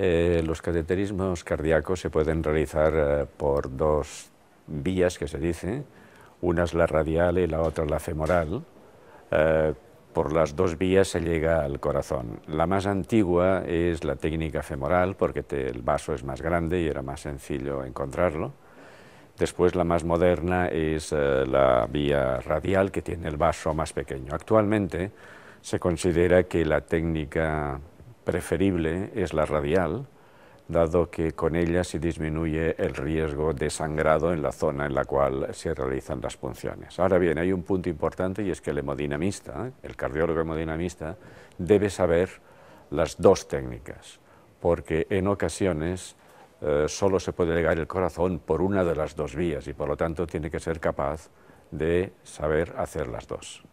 Eh, los cateterismos cardíacos se pueden realizar eh, por dos vías que se dice, una es la radial y la otra la femoral. Eh, por las dos vías se llega al corazón. La más antigua es la técnica femoral porque el vaso es más grande y era más sencillo encontrarlo. Después la más moderna es la vía radial que tiene el vaso más pequeño. Actualmente se considera que la técnica preferible es la radial, dado que con ella se disminuye el riesgo de sangrado en la zona en la cual se realizan las punciones. Ahora bien, hay un punto importante y es que el hemodinamista, el cardiólogo hemodinamista, debe saber las dos técnicas, porque en ocasiones eh, solo se puede llegar el corazón por una de las dos vías y por lo tanto tiene que ser capaz de saber hacer las dos.